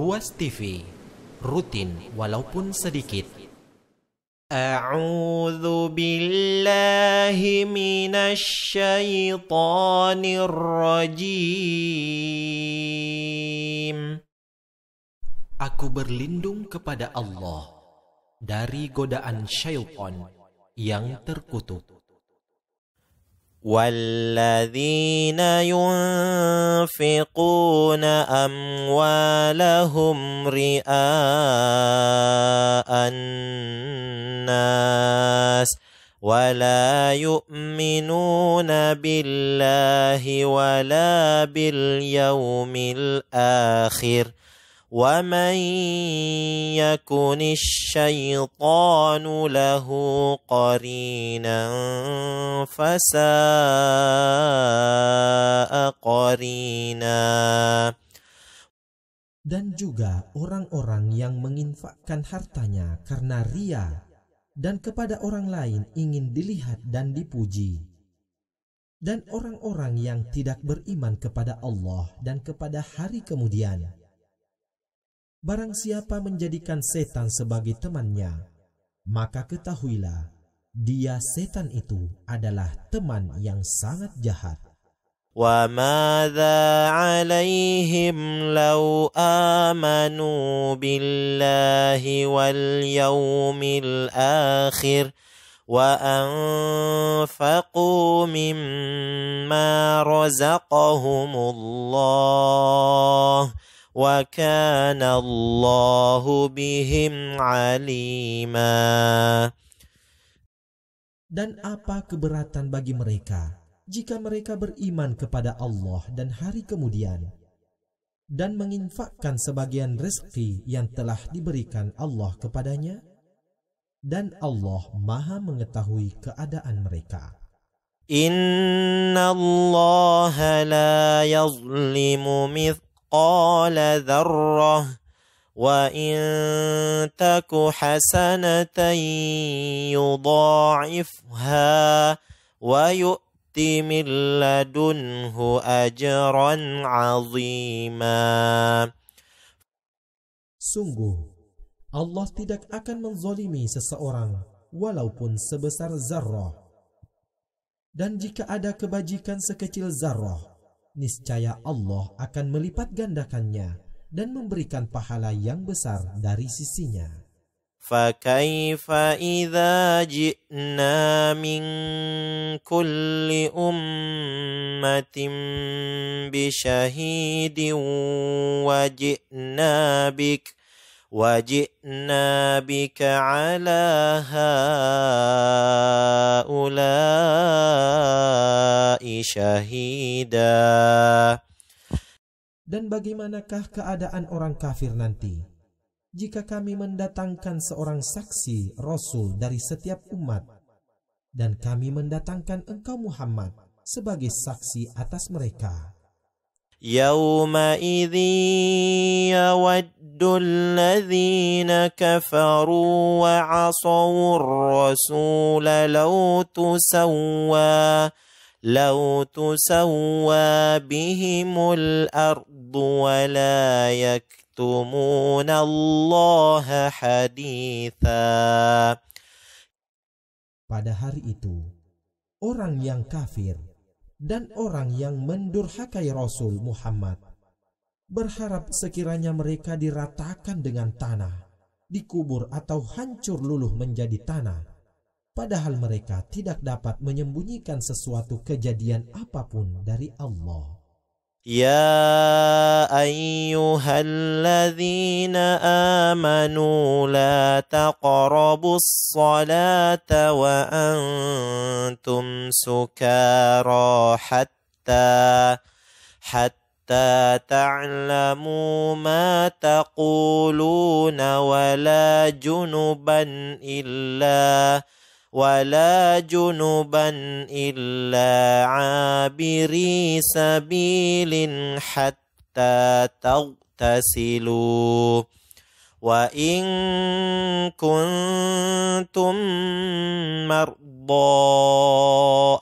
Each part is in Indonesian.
Ruas TV, rutin walaupun sedikit. A'udzu billahi minasy syaithanir rajim. Aku berlindung kepada Allah dari godaan syaitan yang terkutuk. والذين ينفقون اموالهم رئاء الناس ولا يؤمنون بالله ولا باليوم الاخر ۖ ومن يكن الشيطان له قرينا فساء قرينا dan juga orang-orang yang menginfakkan hartanya karena ria dan kepada orang lain ingin dilihat dan dipuji dan orang-orang yang tidak beriman kepada Allah dan kepada hari kemudian Barang siapa menjadikan setan sebagai temannya, maka ketahuilah dia setan itu adalah teman yang sangat jahat. وَمَاذَا عَلَيْهِمْ لَوْ آمَنُوا بِاللَّهِ وَالْيَوْمِ الْآخِرِ وأنفقوا مِمَّا رَزَقَهُمُ اللَّهِ وكان الله بهم عليما Dan apa keberatan bagi mereka jika mereka beriman kepada Allah dan hari kemudian dan menginfakkan sebagian rezeki yang telah diberikan Allah kepadanya dan Allah Maha mengetahui keadaan mereka. Inna Allah la yazlimu mith مثقال ذرة وإن تك حسنة يضاعفها ويؤت من لدنه أجرا عظيما Sungguh, Allah tidak akan menzolimi seseorang walaupun sebesar zarrah. Dan jika ada kebajikan sekecil zarrah, niscaya Allah akan melipat gandakannya dan memberikan pahala yang besar dari sisinya. فَكَيْفَ إِذَا جِئْنَا مِنْ كُلِّ أُمَّةٍ بِشَهِيدٍ وَجِئْنَا بِكَ وجئنا بك على هؤلاء شهيدا Dan bagaimanakah keadaan orang kafir nanti? Jika kami mendatangkan seorang saksi Rasul dari setiap umat, dan kami mendatangkan engkau Muhammad sebagai saksi atas mereka. يومئذ يود الذين كفروا وعصوا الرسول لو تسوى لو تسوى بهم الارض ولا يكتمون الله حديثا Pada hari itu, orang yang kafir dan orang yang mendurhakai Rasul Muhammad. Berharap sekiranya mereka diratakan dengan tanah, dikubur atau hancur luluh menjadi tanah, padahal mereka tidak dapat menyembunyikan sesuatu kejadian apapun dari Allah. يا ايها الذين امنوا لا تقربوا الصلاه وانتم سكارى حتى حتى تعلموا ما تقولون ولا جنبا الا ولا جنبا إلا عابري سبيل حتى تغتسلوا وإن كنتم مرضى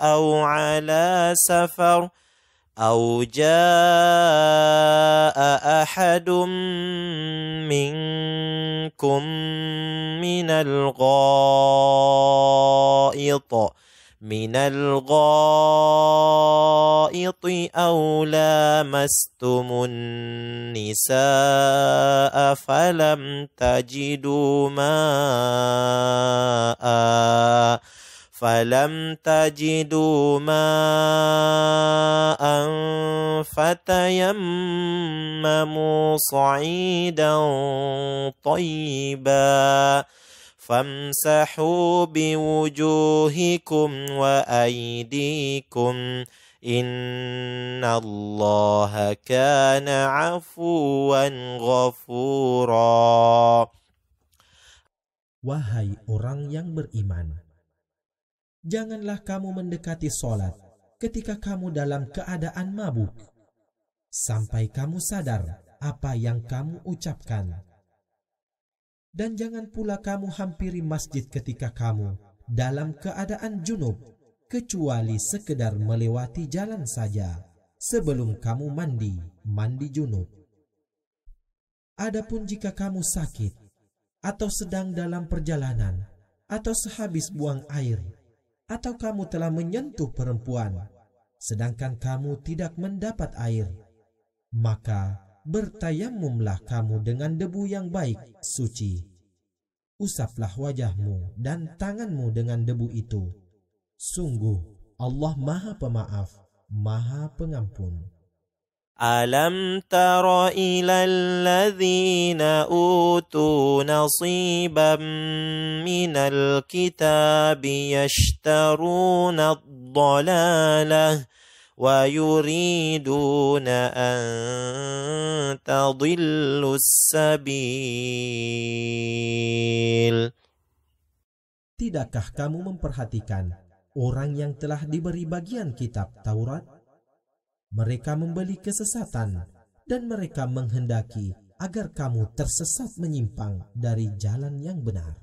أو على سفر ۖ أو جاء أحد منكم من الغائط من الغائط أو لامستم النساء فلم تجدوا ماءً فلم تجدوا ماء فتيمموا صعيدا طيبا فامسحوا بوجوهكم وايديكم ان الله كان عفوا غفورا Wahai orang yang beriman, janganlah kamu mendekati solat ketika kamu dalam keadaan mabuk, sampai kamu sadar apa yang kamu ucapkan. Dan jangan pula kamu hampiri masjid ketika kamu dalam keadaan junub, kecuali sekedar melewati jalan saja sebelum kamu mandi, mandi junub. Adapun jika kamu sakit, atau sedang dalam perjalanan, atau sehabis buang air, atau kamu telah menyentuh perempuan, sedangkan kamu tidak mendapat air, maka bertayamumlah kamu dengan debu yang baik, suci. Usaplah wajahmu dan tanganmu dengan debu itu. Sungguh, Allah Maha Pemaaf, Maha Pengampun. ألم تر إلى الذين أوتوا نصيبا من الكتاب يشترون الضلالة ويريدون أن تضلوا السبيل Tidakkah kamu memperhatikan orang yang telah diberi bagian kitab Taurat Mereka membeli kesesatan dan mereka menghendaki agar kamu tersesat menyimpang dari jalan yang benar.